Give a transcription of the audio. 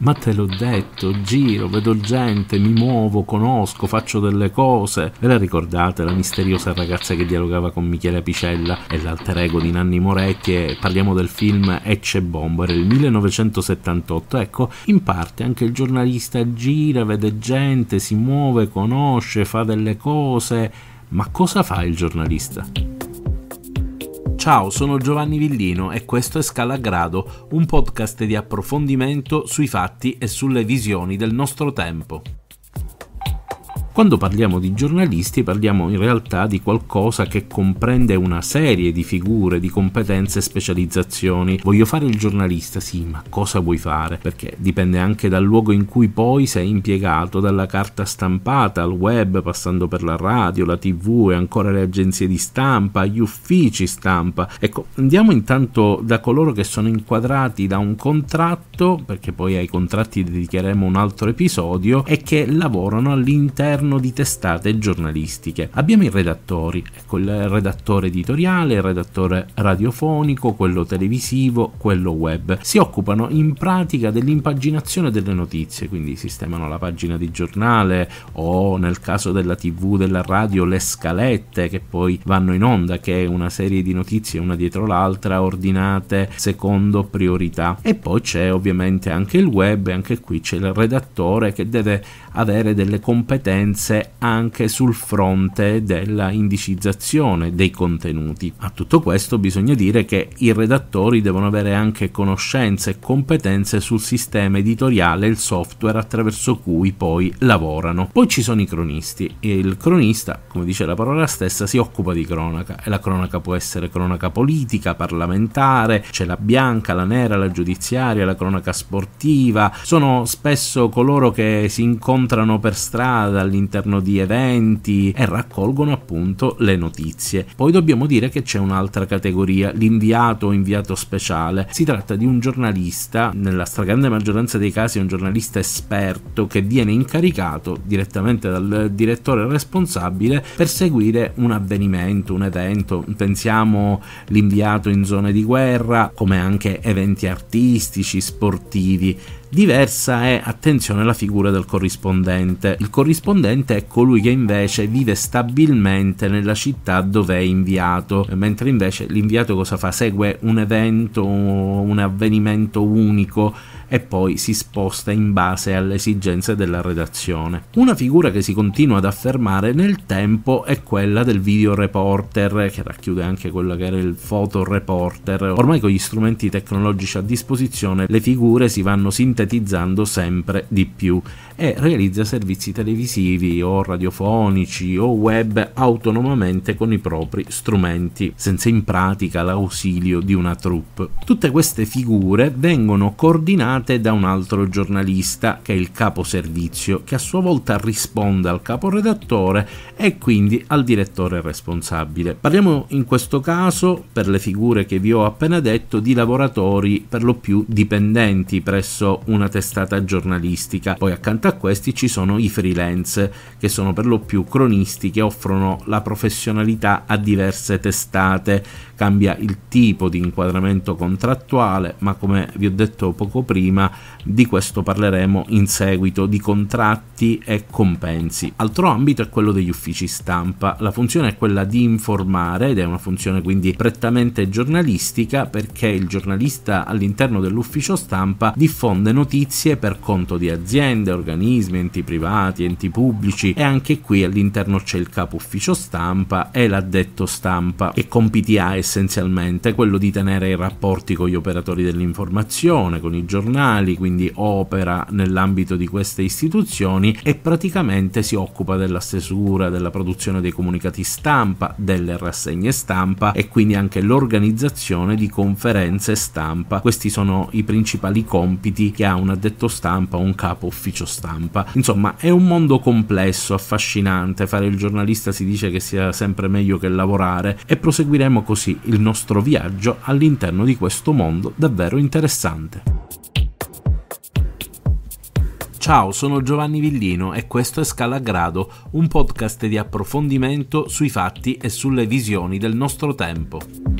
Ma te l'ho detto, giro, vedo gente, mi muovo, conosco, faccio delle cose. Ve la ricordate la misteriosa ragazza che dialogava con Michele Picella e l'alter ego di Nanni Moretti e parliamo del film Ecce Bombo, era il 1978. Ecco, in parte anche il giornalista gira, vede gente, si muove, conosce, fa delle cose. Ma cosa fa il giornalista? Ciao, sono Giovanni Villino e questo è Scalagrado, un podcast di approfondimento sui fatti e sulle visioni del nostro tempo. Quando parliamo di giornalisti parliamo in realtà di qualcosa che comprende una serie di figure, di competenze e specializzazioni. Voglio fare il giornalista, sì, ma cosa vuoi fare? Perché dipende anche dal luogo in cui poi sei impiegato, dalla carta stampata al web, passando per la radio, la tv e ancora le agenzie di stampa, gli uffici stampa. Ecco, andiamo intanto da coloro che sono inquadrati da un contratto, perché poi ai contratti dedicheremo un altro episodio, e che lavorano all'interno all'interno di testate giornalistiche. Abbiamo i redattori, ecco il redattore editoriale, il redattore radiofonico, quello televisivo, quello web. Si occupano in pratica dell'impaginazione delle notizie, quindi sistemano la pagina di giornale o nel caso della tv, della radio, le scalette che poi vanno in onda, che è una serie di notizie una dietro l'altra ordinate secondo priorità. E poi c'è ovviamente anche il web e anche qui c'è il redattore che deve avere delle competenze esigenze anche sul fronte della indicizzazione dei contenuti. A tutto questo bisogna dire che i redattori devono avere anche conoscenze e competenze sul sistema editoriale e il software attraverso cui poi lavorano. Poi ci sono i cronisti il cronista, come dice la parola stessa, si occupa di cronaca e la cronaca può essere cronaca politica, parlamentare, c'è la bianca, la nera, la giudiziaria, la cronaca sportiva, sono spesso coloro che si incontrano per strada all'interno all'interno di eventi e raccolgono appunto le notizie. Poi dobbiamo dire che c'è un'altra categoria, l'inviato o inviato speciale. Si tratta di un giornalista, nella stragrande maggioranza dei casi è un giornalista esperto che viene incaricato direttamente dal direttore responsabile per seguire un avvenimento, un evento. Pensiamo l'inviato in zone di guerra, come anche eventi artistici, sportivi. Diversa è, attenzione, la figura del corrispondente. Il corrispondente è colui che invece vive stabilmente nella città dove è inviato, mentre invece l'inviato cosa fa? Segue un evento, un avvenimento unico e poi si sposta in base alle esigenze della redazione. Una figura che si continua ad affermare nel tempo è quella del video reporter, che racchiude anche quello che era il fotoreporter. Ormai con gli strumenti tecnologici a disposizione le figure si vanno sintetizzando sempre di più e realizza servizi televisivi o radiofonici o web autonomamente con i propri strumenti, senza in pratica l'ausilio di una troupe. Tutte queste figure vengono coordinate confermate da un altro giornalista che è il capo servizio, che a sua volta risponde al caporedattore e quindi al direttore responsabile. Parliamo in questo caso, per le figure che vi ho appena detto, di lavoratori per lo più dipendenti presso una testata giornalistica. Poi accanto a questi ci sono i freelance, che sono per lo più cronisti che offrono la professionalità a diverse testate. Cambia il tipo di inquadramento contrattuale, ma come vi ho detto poco prima, prima, di questo parleremo in seguito, di contratti e compensi. Altro ambito è quello degli uffici stampa, la funzione è quella di informare ed è una funzione quindi prettamente giornalistica perché il giornalista all'interno dell'ufficio stampa diffonde notizie per conto di aziende, organismi, enti privati, enti pubblici e anche qui all'interno c'è il capo ufficio stampa e l'addetto stampa che compiti ha essenzialmente quello di tenere i rapporti con gli operatori dell'informazione, con i giornali istituzionali, quindi opera nell'ambito di queste istituzioni e praticamente si occupa della stesura, della produzione dei comunicati stampa, delle rassegne stampa e quindi anche l'organizzazione di conferenze stampa. Questi sono i principali compiti che ha un addetto stampa un capo ufficio stampa. Insomma, è un mondo complesso, affascinante, fare il giornalista si dice che sia sempre meglio che lavorare e proseguiremo così il nostro viaggio all'interno di questo mondo davvero interessante. Ciao, sono Giovanni Villino e questo è Scalagrado, un podcast di approfondimento sui fatti e sulle visioni del nostro tempo.